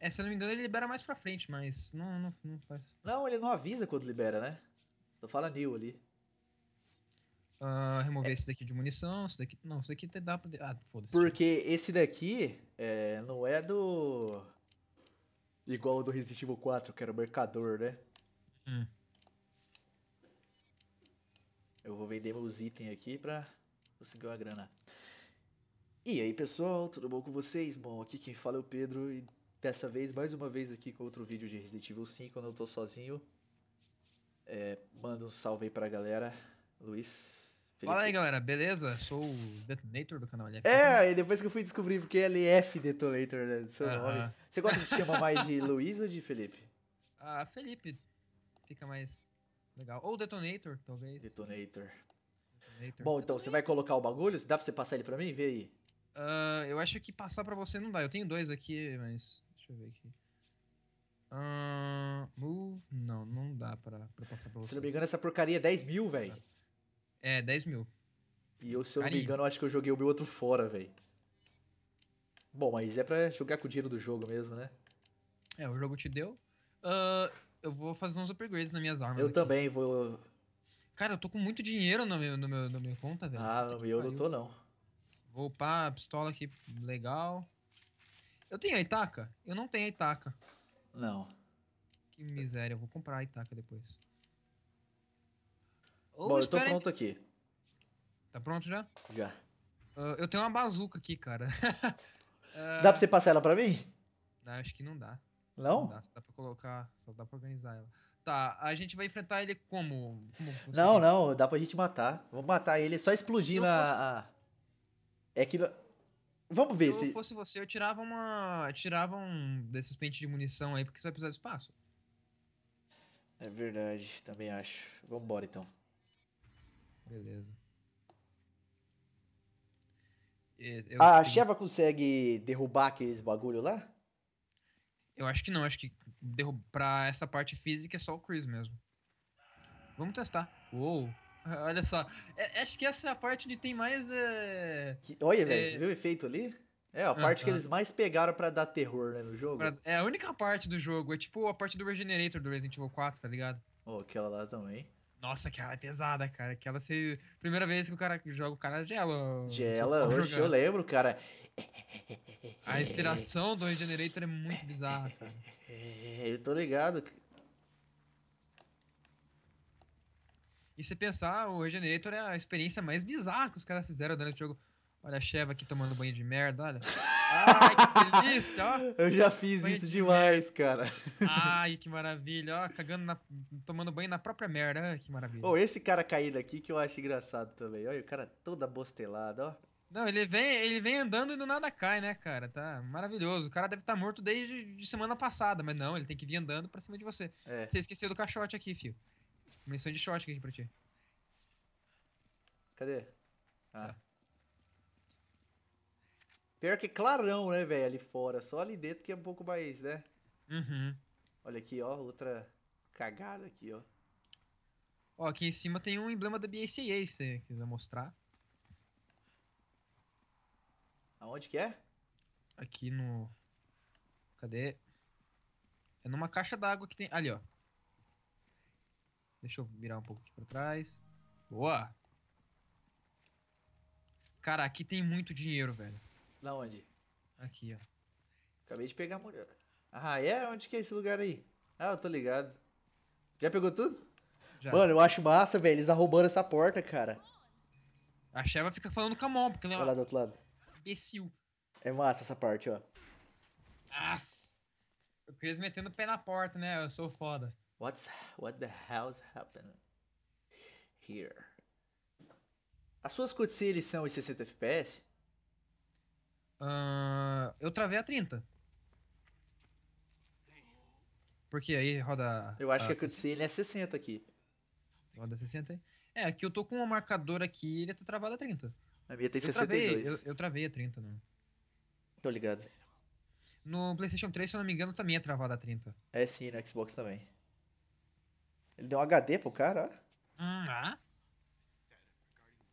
É, se eu não me engano, ele libera mais pra frente, mas não, não, não faz. Não, ele não avisa quando libera, né? Só fala new ali. Uh, remover é. esse daqui de munição, esse daqui. Não, esse daqui até dá pra. Ah, foda-se. Porque esse daqui é, não é do. Igual o do Resident Evil 4, que era o mercador, né? Hum. Eu vou vender meus itens aqui pra conseguir uma grana. E aí pessoal, tudo bom com vocês? Bom, aqui quem fala é o Pedro e Dessa vez, mais uma vez aqui com outro vídeo de Resident Evil 5, quando eu tô sozinho. É, manda um salve aí pra galera. Luiz. Felipe. Fala aí, galera, beleza? Sou o Detonator do canal LF. É, e depois que eu fui descobrir porque é LF Detonator, né? Seu uh -huh. nome. Você gosta de chamar mais de Luiz ou de Felipe? Ah, Felipe. Fica mais legal. Ou Detonator, talvez. Detonator. Detonator. Bom, então você vai colocar o bagulho? Dá pra você passar ele pra mim? Vê aí. Uh, eu acho que passar pra você não dá. Eu tenho dois aqui, mas. Deixa eu ver aqui. Uh, Não, não dá pra, pra passar pra você. Se não me engano, essa porcaria é 10 mil, velho. É, 10 mil. E eu, se eu não me engano, acho que eu joguei o meu outro fora, velho. Bom, mas é pra jogar com o dinheiro do jogo mesmo, né? É, o jogo te deu. Uh, eu vou fazer uns upgrades nas minhas armas. Eu aqui. também vou. Cara, eu tô com muito dinheiro no minha no meu, na minha conta, velho. Ah, eu não tô, não. Vou upar a pistola aqui, legal. Eu tenho a Itaca? Eu não tenho a Itaca. Não. Que miséria, eu vou comprar a Itaca depois. Ou Bom, eu tô pronto aqui. Tá pronto já? Já. Uh, eu tenho uma bazuca aqui, cara. uh... Dá pra você passar ela pra mim? Não, acho que não dá. Não? Não dá, só dá pra colocar, só dá pra organizar ela. Tá, a gente vai enfrentar ele como? como não, não, dá pra gente matar. Vou matar ele só explodindo fosse... a... É que... Vamos ver se. Se eu fosse você, eu tirava uma. Tirava um desses pentes de munição aí, porque você vai precisar de espaço. É verdade, também acho. Vambora então. Beleza. Eu a Sheva consegue derrubar aqueles bagulho lá? Eu acho que não, acho que derrub... pra essa parte física é só o Chris mesmo. Vamos testar. Uou! Olha só. É, acho que essa é a parte onde tem mais. É... Que, olha, é... velho, você viu o efeito ali? É, a parte que eles mais pegaram para dar terror né, no jogo. É a única parte do jogo. É tipo a parte do Regenerator do Resident Evil 4, tá ligado? Oh, aquela lá também. Nossa, aquela é pesada, cara. Aquela se. Primeira vez que o cara joga, o cara gela. Gela, hoje eu lembro, cara. A inspiração do Regenerator é muito bizarra, cara. É, eu tô ligado. E se pensar, o Regenerator é a experiência mais bizarra que os caras fizeram durante o jogo. Olha a Sheva aqui tomando banho de merda, olha. Ai, que delícia, ó. Eu já fiz banho isso de demais, merda. cara. Ai, que maravilha, ó. Cagando na... tomando banho na própria merda, Ai, que maravilha. Ou oh, esse cara caído aqui que eu acho engraçado também. Olha, o cara toda abostelado, ó. Não, ele vem, ele vem andando e do nada cai, né, cara? Tá maravilhoso. O cara deve estar tá morto desde de semana passada, mas não, ele tem que vir andando pra cima de você. É. Você esqueceu do caixote aqui, filho. Menção de short aqui pra ti. Cadê? Ah. Tá. Pior que é clarão, né, velho, ali fora. Só ali dentro que é um pouco mais, né? Uhum. Olha aqui, ó, outra cagada aqui, ó. Ó, aqui em cima tem um emblema da BACA, se você quiser mostrar. Aonde que é? Aqui no... Cadê? É numa caixa d'água que tem... Ali, ó. Deixa eu virar um pouco aqui pra trás. Boa! Cara, aqui tem muito dinheiro, velho. Na onde? Aqui, ó. Acabei de pegar a mulher. Ah, é? Onde que é esse lugar aí? Ah, eu tô ligado. Já pegou tudo? Já. Mano, eu acho massa, velho. Eles arrombando essa porta, cara. A Sheva fica falando com a mão, porque ela... Né, Olha lá do outro lado. Imbecil. É massa essa parte, ó. Nossa! Eu queria metendo o pé na porta, né? Eu sou foda. What's what the hell's happened here? As suas cutscenes são em 60 FPS? Uh, eu travei a 30. Porque aí roda. Eu acho a, que a cutscene é 60 aqui. Roda 60 aí? É, aqui eu tô com um marcador aqui ele tá travado a 30. A minha tem eu 62. Travei, eu, eu travei a 30, né? Tô ligado. No PlayStation 3, se eu não me engano, também é travado a 30. É sim, no Xbox também. Ele deu um HD pro cara, ó. Hum, ah.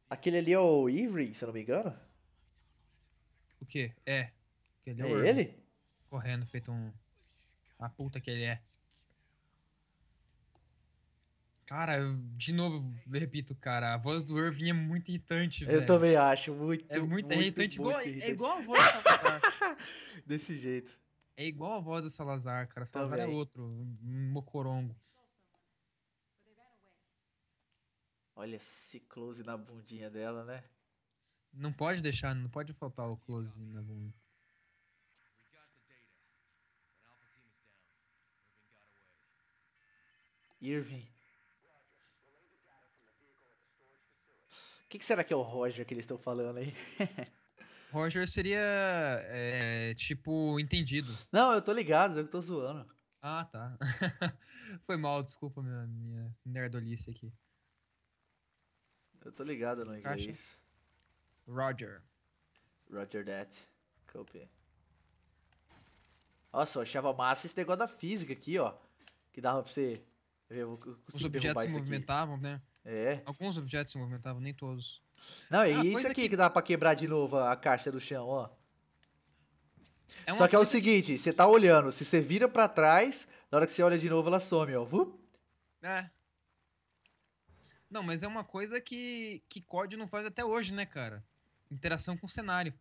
Aquele ali é o Ivry, se eu não me engano. O quê? É. Aquele é, é ele? Correndo, feito um. A puta que ele é. Cara, de novo, repito, cara, a voz do Irving é muito irritante, eu velho. Eu também acho, muito. É muito, muito irritante, muito, igual, muito é irritante. É igual a voz do Salazar. Desse jeito. É igual a voz do Salazar, cara. Salazar é também. é outro, um mocorongo. Olha esse close na bundinha dela, né? Não pode deixar, não pode faltar o close na bunda. Irving. O que, que, será que é o Roger que eles estão falando aí? Roger seria é, tipo entendido. Não, eu tô ligado, eu tô zoando. Ah, tá. Foi mal, desculpa minha, minha nerdolice aqui. Eu tô ligado no inglês. Roger. Roger that. Copy. Nossa, eu achava massa esse negócio da física aqui, ó. Que dava pra você. Os objetos se movimentavam, né? É. Alguns objetos se movimentavam, nem todos. Não, ah, isso aqui que... que dá pra quebrar de novo a caixa do chão, ó. É Só que é o seguinte, que... você tá olhando, se você vira para trás, na hora que você olha de novo, ela some, ó. Vup. É. Não, mas é uma coisa que, que COD não faz até hoje, né, cara? Interação com o cenário.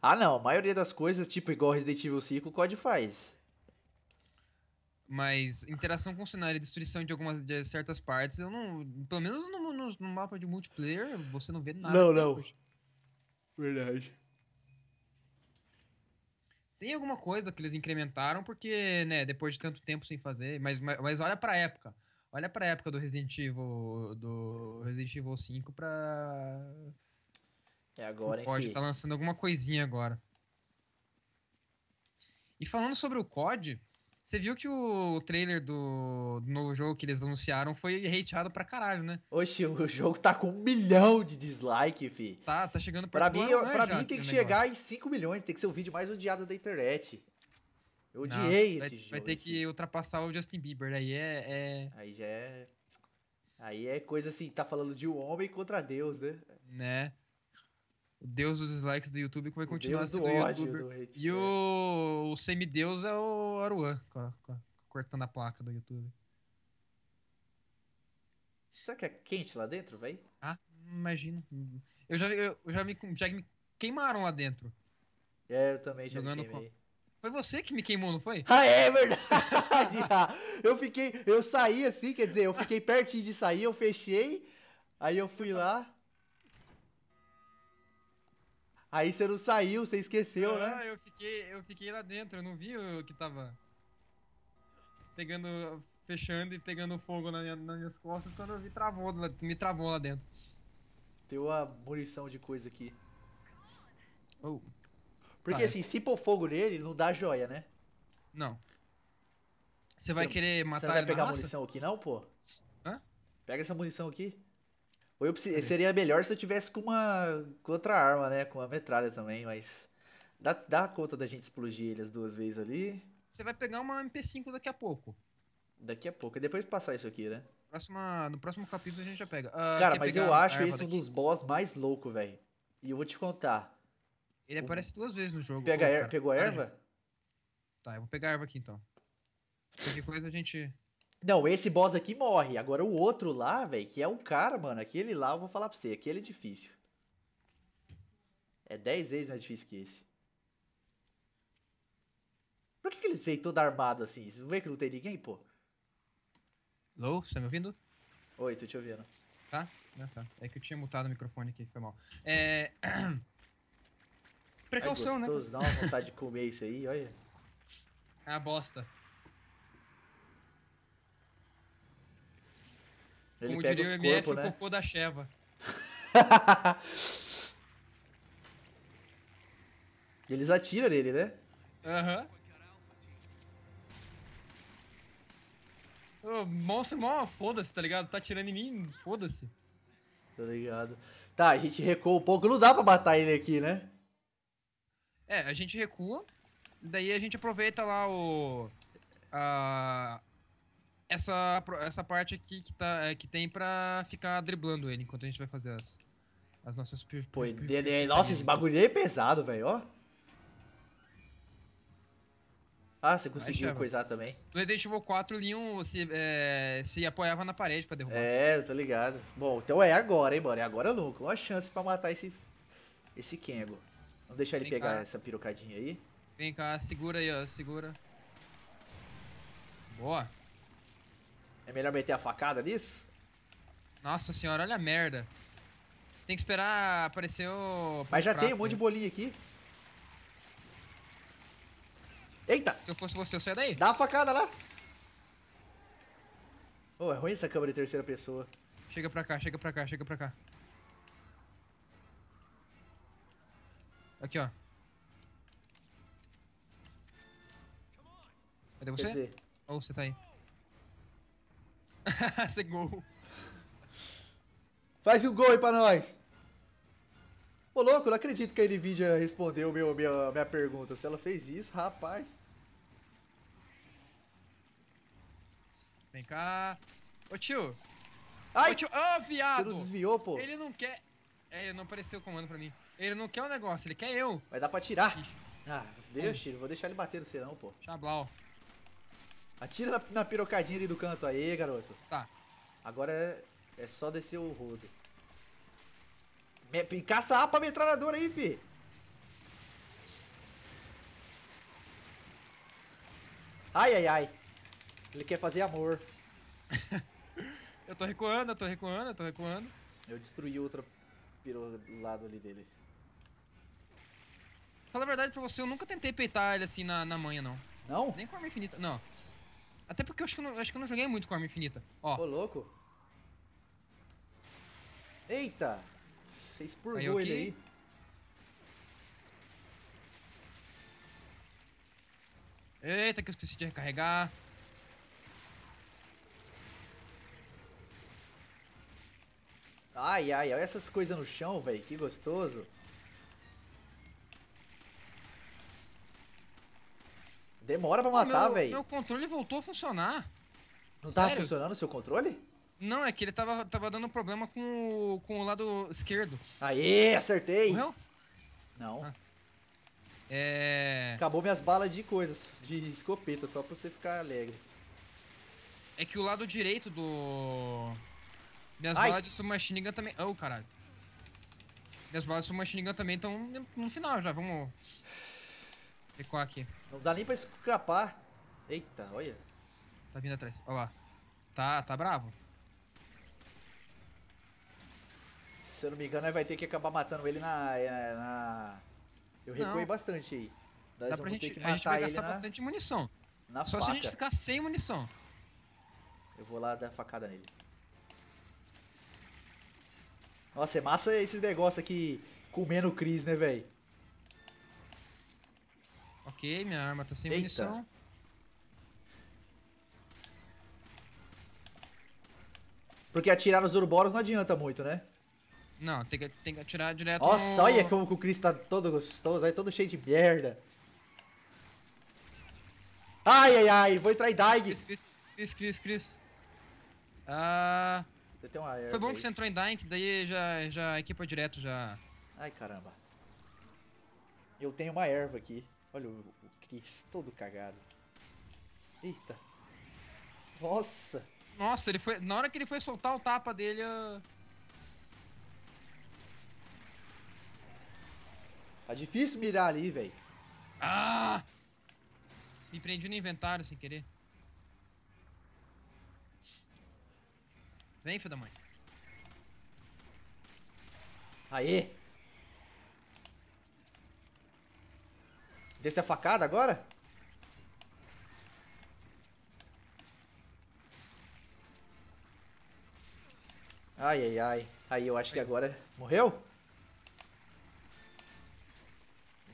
Ah, não. A maioria das coisas, tipo igual Resident Evil 5, o COD faz. Mas interação com o cenário e destruição de algumas de certas partes, eu não. Pelo menos no, no, no mapa de multiplayer, você não vê nada. Não, não. Hoje. Verdade. Tem alguma coisa que eles incrementaram, porque, né, depois de tanto tempo sem fazer. Mas, mas, mas olha pra época. Olha pra época do Resident Evil, do Resident Evil 5 pra... É agora, Pode estar tá lançando alguma coisinha agora. E falando sobre o COD, você viu que o trailer do, do, novo jogo que eles anunciaram foi hateado pra caralho, né? Oxi, o jogo tá com um milhão de dislike, fi. Tá, tá chegando pra Pra mim, pra mim tem que negócio. chegar em 5 milhões, tem que ser o vídeo mais odiado da internet. Eu odiei não, esse vai, jogo. Vai ter que ultrapassar o Justin Bieber, aí é, é... Aí já é... Aí é coisa assim, tá falando de um homem contra Deus, né? Né? O Deus dos likes do YouTube que vai continuar Deus sendo do ódio YouTuber. e o, é. o semideus é o Aruan, cortando a placa do YouTube. Será que é quente lá dentro, velho? Ah, imagino. Eu já, eu, já, me, já me queimaram lá dentro. É, eu também já me queimei. Com... Foi você que me queimou, não foi? Ah, é verdade! eu fiquei. Eu saí assim, quer dizer, eu fiquei pertinho de sair, eu fechei. Aí eu fui lá. Aí você não saiu, você esqueceu, né? ah, né? Eu fiquei, eu fiquei lá dentro, eu não vi o que tava. Pegando. Fechando e pegando fogo na minha, nas minhas costas quando eu vi travou, me travou lá dentro. Tem uma munição de coisa aqui. Oh. Porque ah, é. assim, se pôr fogo nele, não dá joia, né? Não. Você vai querer matar você vai pegar munição aqui não, pô? Hã? Pega essa munição aqui. Ou eu seria melhor se eu tivesse com uma com outra arma, né, com uma metralha também, mas dá, dá conta da gente explodir ele as duas vezes ali. Você vai pegar uma MP5 daqui a pouco. Daqui a pouco, É depois passar isso aqui, né? Próxima, no próximo capítulo a gente já pega. Uh, Cara, mas eu acho esse um dos boss mais louco velho. E eu vou te contar. Ele uhum. aparece duas vezes no jogo. Pega cara, pegou a erva? Tá, eu vou pegar erva aqui então. Qualquer coisa a gente. Não, esse boss aqui morre. Agora o outro lá, velho, que é um cara, mano. Aquele lá, eu vou falar pra você. Aquele é difícil. É 10 vezes mais difícil que esse. Por que, que eles veem todo armado assim? Você não vê que não tem ninguém, pô? Lou, você tá me ouvindo? Oi, tô te ouvindo. Tá? Ah, tá. É que eu tinha mutado o microfone aqui, foi mal. É. Precaução, Ai, né? gostoso, né? Dá uma vontade de comer isso aí, olha. É a bosta. Ele Como diria o MF, corpo, né? o cocô da Sheva. Eles atiram nele, né? Aham. Uhum. monstro, mó foda-se, tá ligado? Tá atirando em mim, foda-se. Tá ligado. Tá, a gente recua um pouco. Não dá pra matar ele aqui, né? É, a gente recua, daí a gente aproveita lá o. A, essa, essa parte aqui que, tá, é, que tem pra ficar driblando ele enquanto a gente vai fazer as, as nossas. Pô, nossa, esse bagulho é pesado, velho, ó. Ah, você conseguiu Aí, coisar também. Resident Evil 4, Leon se, é, se apoiava na parede pra derrubar. É, tá ligado. Bom, então é agora, hein, mano. É agora ou nunca. Uma chance pra matar esse, esse Kengo. Vamos deixar ele Vem pegar cá. essa pirucadinha aí. Vem cá, segura aí, ó. Segura. Boa. É melhor meter a facada nisso? Nossa senhora, olha a merda. Tem que esperar aparecer o... Mas já prato, tem um monte né? de bolinha aqui. Eita! Se eu fosse você, eu saia daí. Dá a facada lá. Pô, oh, é ruim essa câmera de terceira pessoa. Chega pra cá, chega pra cá, chega pra cá. Aqui, ó. Cadê você? Dizer... Ou você tá aí? você gol. Faz um gol aí pra nós. Ô, louco, não acredito que a NVIDIA respondeu meu, minha, minha pergunta. Se ela fez isso, rapaz. Vem cá. Ô, tio. Ai! Ô, tio. oh, viado. Você não desviou, pô. Ele não quer... É, não apareceu o comando pra mim. Ele não quer o negócio, ele quer eu. Vai dar pra atirar. Ah, deu tiro. Vou deixar ele bater no você não, pô. Chablau. Atira na, na pirocadinha ali do canto. aí, garoto. Tá. Agora é, é só descer o rodo. Me, caça a pra metralhadora aí, fi. Ai, ai, ai. Ele quer fazer amor. eu tô recuando, eu tô recuando, eu tô recuando. Eu destruí outra piro do lado ali dele. Fala a verdade pra você, eu nunca tentei peitar ele assim na, na manha, não. Não? Nem com arma infinita, não. Até porque eu acho que eu não, acho que eu não joguei muito com arma infinita. Ó. Ô, louco. Eita! Você expurgou ele aí. Eita, que eu esqueci de recarregar. Ai, ai, olha essas coisas no chão, velho. Que gostoso. Demora pra matar, velho. Meu, controle voltou a funcionar. Não Sério? funcionando o seu controle? Não, é que ele tava, tava dando problema com o, com o lado esquerdo. Aê, acertei! Morreu? Não. Ah. É... Acabou minhas balas de coisas, de escopeta, só pra você ficar alegre. É que o lado direito do... Minhas Ai. balas de submachine gun também... Oh, caralho. Minhas balas de submachine gun também estão no final já, vamos... Recuar aqui. Não dá nem pra escapar. Eita, olha. Tá vindo atrás, olha lá. Tá, tá bravo. Se eu não me engano, vai ter que acabar matando ele na... É, na... Eu recuei não. bastante aí. Dá pra gente, a gente vai gastar na... bastante munição. Na Só faca. se a gente ficar sem munição. Eu vou lá dar facada nele. Nossa, é massa esses negócios aqui comendo o Chris, né, velho? Ok, minha arma tá sem Eita. munição. Porque atirar nos Uroboros não adianta muito, né? Não, tem que, tem que atirar direto Nossa, no... olha como o Chris tá todo gostoso, aí todo cheio de merda. Ai, ai, ai, vou entrar em Daig. Chris, Chris, Chris. Chris. Ah... Um Foi bom aí. que você entrou em Dying, daí já, já equipa direto, já... Ai, caramba. Eu tenho uma erva aqui. Olha o, Chris todo cagado. Eita. Nossa. Nossa, ele foi. Na hora que ele foi soltar o tapa dele. Eu... Tá difícil mirar ali, velho. Ah! Me prendi no inventário sem querer. Vem, filho da mãe. Aê! Desce a facada agora? Ai, ai, ai. Aí eu acho que agora... Morreu?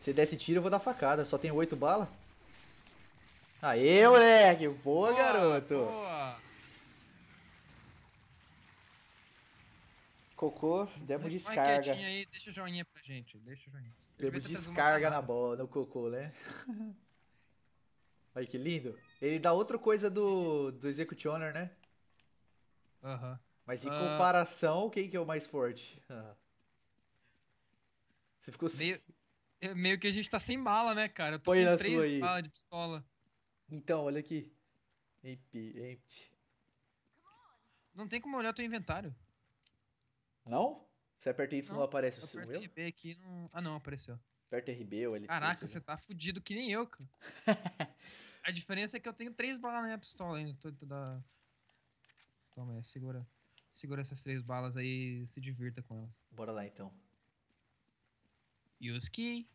Se desse tiro, eu vou dar facada. Só tenho oito balas. Aê, moleque! Boa, boa garoto! Boa. Cocô, demo descarga. Aí, deixa o joinha pra gente. Deixa o joinha. Temos descarga na bola, no cocô, né? Olha que lindo. Ele dá outra coisa do, do Executioner, né? Aham. Uh -huh. Mas em ah. comparação, quem que é o mais forte? Uh ah. -huh. Você ficou sem... Meio, é, meio, que a gente tá sem bala, né, cara? Eu tô Põe com três balas de pistola. Então, olha aqui. Empty, empty. Não tem como olhar teu inventário. Não? Você aperta Y não, aparece o seu. Eu RB aqui não... Ah, não, apareceu. Aperta RB ou ele. Caraca, você tá fudido que nem eu, cara. a diferença é que eu tenho três balas na minha pistola ainda. Tô, tô da... Toma, segura. Segura essas três balas aí e se divirta com elas. Bora lá então. Yusuke.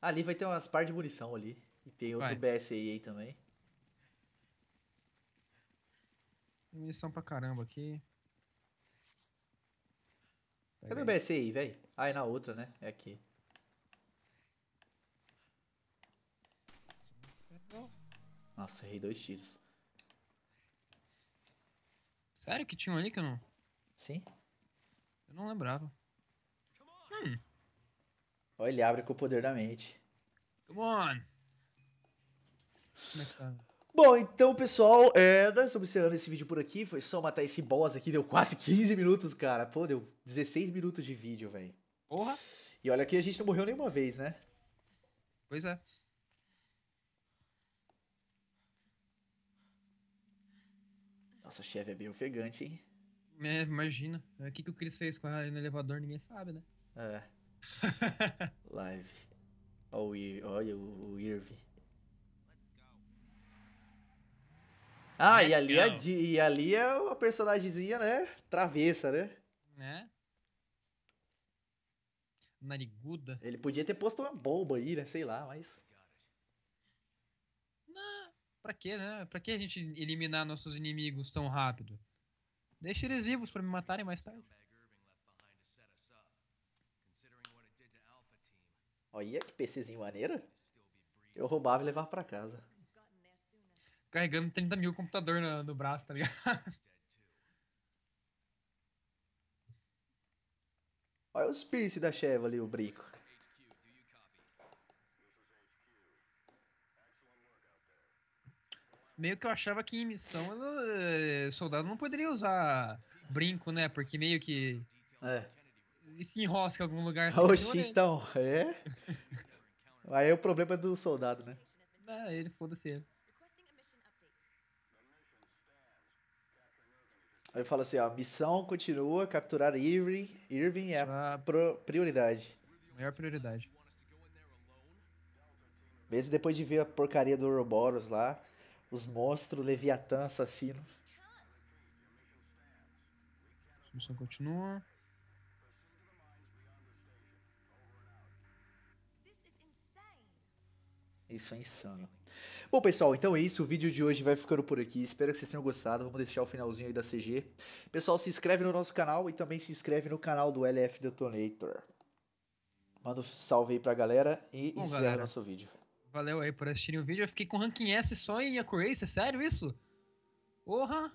Ali vai ter umas par de munição ali. E tem outro vai. BSA aí também. Munição pra caramba aqui. Cadê o BSI, velho? Ah, é na outra, né? É aqui. Nossa, errei dois tiros. Sério que tinha um ali que eu não... Sim. Eu não lembrava. Hum. Olha, ele abre com o poder da mente. Come on! Como é que tá? Bom, então, pessoal, é, nós estamos encerrando esse vídeo por aqui. Foi só matar esse boss aqui, deu quase 15 minutos, cara. Pô, deu 16 minutos de vídeo, velho. Porra! E olha que a gente não morreu nenhuma vez, né? Pois é. Nossa, chefe é bem ofegante, hein? É, imagina. É, o que, que o Chris fez com ela no elevador, ninguém sabe, né? É. Live. Olha o, Irv. Ah, né? e ali, é a, e ali é uma personagemzinha, né? Travessa, né? Né? Nariguda. Ele podia ter posto uma bomba aí, né? Sei lá, mas. Não, pra quê, né? Pra que a gente eliminar nossos inimigos tão rápido? Deixa eles vivos pra me matarem mais tarde. Olha que PCzinho maneiro. Eu roubava e levava pra casa carregando 30 mil computador no, no braço, tá ligado? Olha os piercing da Sheva ali, o brico. Meio que eu achava que em missão ela, eh, soldado não poderia usar brinco, né? Porque meio que. É. Se enrosca em algum lugar. Oxi, então, é? Aí é o problema é do soldado, né? Ah, ele, foda-se ele. Aí fala assim, ó, missão continua, capturar Irving, Irving é a ah. prioridade. Maior prioridade. Mesmo depois de ver a porcaria do Ouroboros lá, os monstros, Leviatã, assassino. Missão continua. Isso é insano. Bom, pessoal, então é isso. O vídeo de hoje vai ficando por aqui. Espero que vocês tenham gostado. Vamos deixar o finalzinho aí da CG. Pessoal, se inscreve no nosso canal e também se inscreve no canal do LF Detonator. Manda um salve aí pra galera e encerra nosso vídeo. Valeu aí por assistirem o vídeo. Eu fiquei com ranking S só em Accuracy, é sério isso? Porra!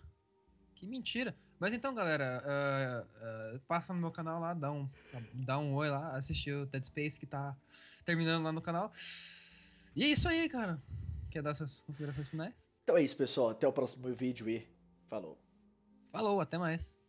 Que mentira! Mas então, galera, uh, uh, passa no meu canal lá, dá um, dá um oi lá, assistiu o Dead Space que tá terminando lá no canal. E é isso aí, cara. Quer dar suas configurações finais? Então é isso, pessoal. Até o próximo vídeo e falou. Falou, até mais.